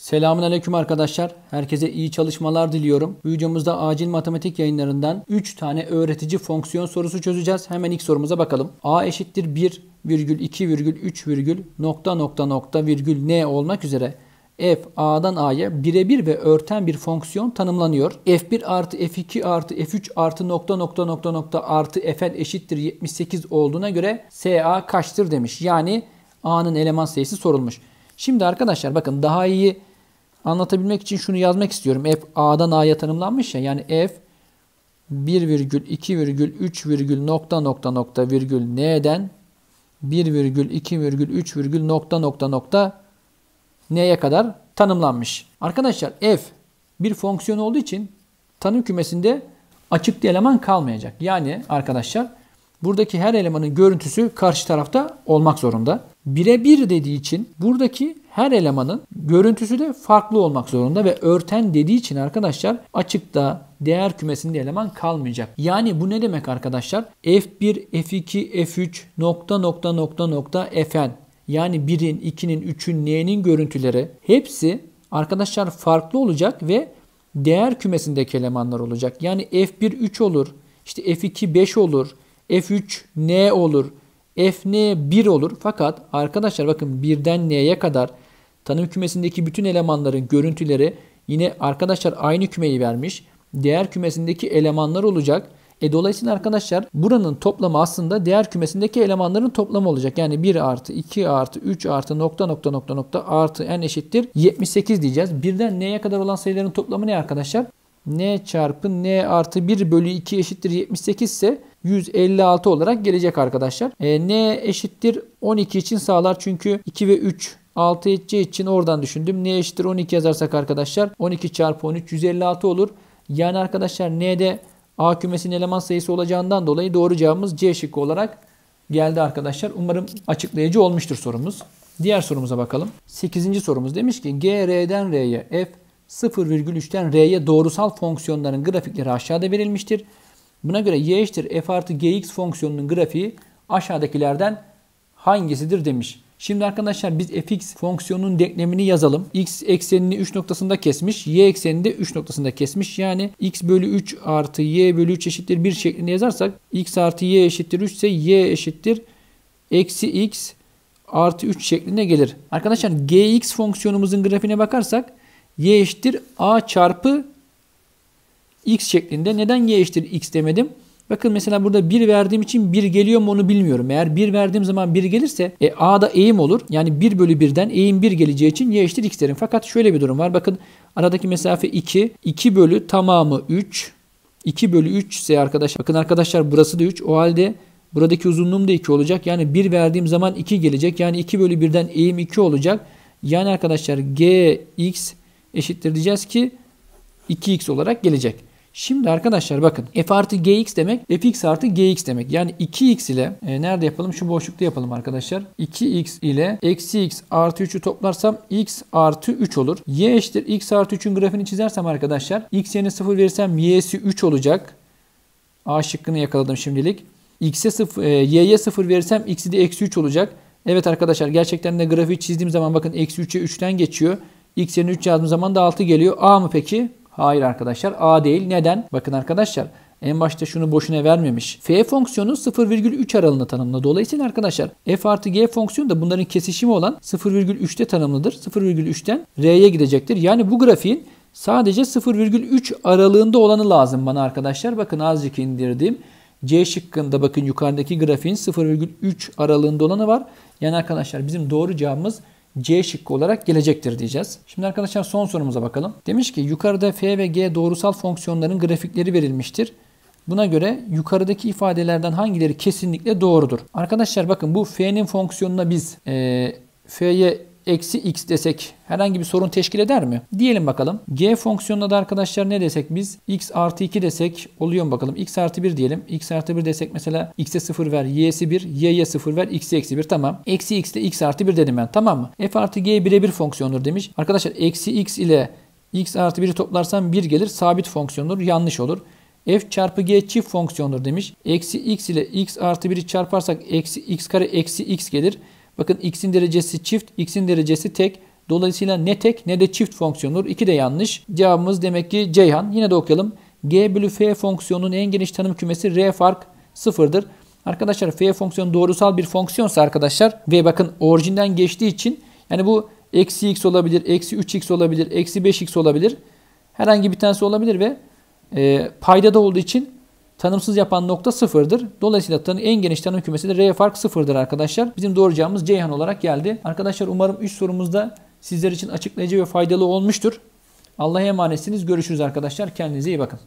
Selamun Aleyküm arkadaşlar. Herkese iyi çalışmalar diliyorum. Bu videomuzda acil matematik yayınlarından 3 tane öğretici fonksiyon sorusu çözeceğiz. Hemen ilk sorumuza bakalım. A eşittir 1 virgül 2 virgül 3 virgül nokta nokta nokta virgül n olmak üzere f a'dan a'ya birebir ve örten bir fonksiyon tanımlanıyor. f1 artı f2 artı f3 artı nokta nokta nokta nokta artı fl eşittir 78 olduğuna göre sa kaçtır demiş. Yani a'nın eleman sayısı sorulmuş. Şimdi arkadaşlar bakın daha iyi anlatabilmek için şunu yazmak istiyorum. F A'dan A'ya tanımlanmış ya. Yani F 1 virgül 2 virgül 3 virgül nokta nokta nokta virgül N'den 1 virgül 2 virgül 3 virgül nokta nokta nokta N'ye kadar tanımlanmış. Arkadaşlar F bir fonksiyon olduğu için tanım kümesinde açık bir eleman kalmayacak. Yani arkadaşlar buradaki her elemanın görüntüsü karşı tarafta olmak zorunda birebir dediği için buradaki her elemanın görüntüsü de farklı olmak zorunda ve örten dediği için arkadaşlar açıkta değer kümesinde eleman kalmayacak. Yani bu ne demek arkadaşlar? F1, F2, F3 nokta nokta nokta nokta Fn yani 1'in, 2'nin, 3'ün, n'nin görüntüleri hepsi arkadaşlar farklı olacak ve değer kümesindeki elemanlar olacak. Yani F1 3 olur, işte F2 5 olur, F3 n olur. F n 1 olur. Fakat arkadaşlar bakın 1'den n'ye kadar tanım kümesindeki bütün elemanların görüntüleri yine arkadaşlar aynı kümeyi vermiş. Değer kümesindeki elemanlar olacak. E dolayısıyla arkadaşlar buranın toplamı aslında değer kümesindeki elemanların toplamı olacak. Yani 1 artı 2 artı 3 artı nokta nokta nokta nokta artı n eşittir 78 diyeceğiz. Birden n'ye kadar olan sayıların toplamı ne arkadaşlar? n çarpı n artı 1 bölü 2 eşittir 78 ise 156 olarak gelecek arkadaşlar. E, n eşittir 12 için sağlar çünkü 2 ve 3 6 edeceği için oradan düşündüm. n eşittir 12 yazarsak arkadaşlar 12 çarpı 13 156 olur. Yani arkadaşlar n'de A kümesinin eleman sayısı olacağından dolayı doğru cevabımız C şıkkı olarak geldi arkadaşlar. Umarım açıklayıcı olmuştur sorumuz. Diğer sorumuza bakalım. 8. sorumuz demiş ki G R'den R'ye f 0,3'ten R'ye doğrusal fonksiyonların grafikleri aşağıda verilmiştir. Buna göre y eşittir f artı gx fonksiyonunun grafiği aşağıdakilerden hangisidir demiş. Şimdi arkadaşlar biz fx fonksiyonunun denklemini yazalım. x eksenini 3 noktasında kesmiş. y eksenini de 3 noktasında kesmiş. Yani x bölü 3 artı y bölü 3 eşittir 1 şeklinde yazarsak x artı y eşittir 3 ise y eşittir eksi x artı 3 şeklinde gelir. Arkadaşlar gx fonksiyonumuzun grafiğine bakarsak y eşittir a çarpı x şeklinde. Neden y eşittir x demedim? Bakın mesela burada 1 verdiğim için 1 geliyor mu onu bilmiyorum. Eğer 1 verdiğim zaman 1 gelirse e, da eğim olur. Yani 1 bölü 1'den eğim 1 geleceği için y eşittir x derim. Fakat şöyle bir durum var. Bakın aradaki mesafe 2. 2 bölü tamamı 3. 2 bölü 3 ise arkadaşlar. Bakın arkadaşlar burası da 3. O halde buradaki uzunluğum da 2 olacak. Yani 1 verdiğim zaman 2 gelecek. Yani 2 bölü 1'den eğim 2 olacak. Yani arkadaşlar g x eşittir diyeceğiz ki 2x olarak gelecek. Şimdi arkadaşlar bakın f artı gx demek fx artı gx demek. Yani 2x ile e, nerede yapalım? Şu boşlukta yapalım arkadaşlar. 2x ile eksi x artı 3'ü toplarsam x artı 3 olur. y eşittir x artı 3'ün grafiğini çizersem arkadaşlar x yerine 0 verirsem y'si 3 olacak. A şıkkını yakaladım şimdilik. X'e 0, e, y'ye 0 verirsem x'i de eksi 3 olacak. Evet arkadaşlar gerçekten de grafiği çizdiğim zaman bakın eksi 3'e 3'ten geçiyor. X yerine 3 yazdığım zaman da 6 geliyor. A mı peki? Hayır arkadaşlar A değil. Neden? Bakın arkadaşlar en başta şunu boşuna vermemiş. F fonksiyonu 0,3 aralığında tanımlı. Dolayısıyla arkadaşlar f artı g fonksiyonu da bunların kesişimi olan 0,3'te tanımlıdır. 0,3'ten r'ye gidecektir. Yani bu grafiğin sadece 0,3 aralığında olanı lazım bana arkadaşlar. Bakın azıcık indirdim. C şıkkında bakın yukarıdaki grafiğin 0,3 aralığında olanı var. Yani arkadaşlar bizim doğru cevabımız C şıkkı olarak gelecektir diyeceğiz. Şimdi arkadaşlar son sorumuza bakalım. Demiş ki yukarıda F ve G doğrusal fonksiyonların grafikleri verilmiştir. Buna göre yukarıdaki ifadelerden hangileri kesinlikle doğrudur? Arkadaşlar bakın bu F'nin fonksiyonuna biz e, F'ye eksi x desek herhangi bir sorun teşkil eder mi? Diyelim bakalım. G fonksiyonuna da arkadaşlar ne desek biz? x artı 2 desek oluyor mu bakalım? x artı 1 diyelim. x artı 1 desek mesela x'e 0 ver y'si 1, y'ye 0 ver x'e eksi 1 tamam. Eksi x de x artı 1 dedim ben tamam mı? f artı g birebir fonksiyondur demiş. Arkadaşlar eksi x ile x artı 1'i toplarsam 1 gelir sabit fonksiyondur yanlış olur f çarpı g çift fonksiyondur demiş. Eksi x ile x artı 1'i çarparsak eksi x kare eksi x gelir. Bakın x'in derecesi çift, x'in derecesi tek. Dolayısıyla ne tek ne de çift fonksiyon olur. İki de yanlış. Cevabımız demek ki Ceyhan. Yine de okuyalım. G bölü F fonksiyonunun en geniş tanım kümesi R fark sıfırdır. Arkadaşlar F fonksiyonu doğrusal bir fonksiyonsa arkadaşlar ve bakın orijinden geçtiği için yani bu eksi x olabilir, eksi 3x olabilir, eksi 5x olabilir. Herhangi bir tanesi olabilir ve e, payda da olduğu için Tanımsız yapan nokta sıfırdır. Dolayısıyla tanı, en geniş tanım kümesi de R fark sıfırdır arkadaşlar. Bizim doğru cevabımız Ceyhan olarak geldi. Arkadaşlar umarım 3 sorumuzda sizler için açıklayıcı ve faydalı olmuştur. Allah'a emanetsiniz. Görüşürüz arkadaşlar. Kendinize iyi bakın.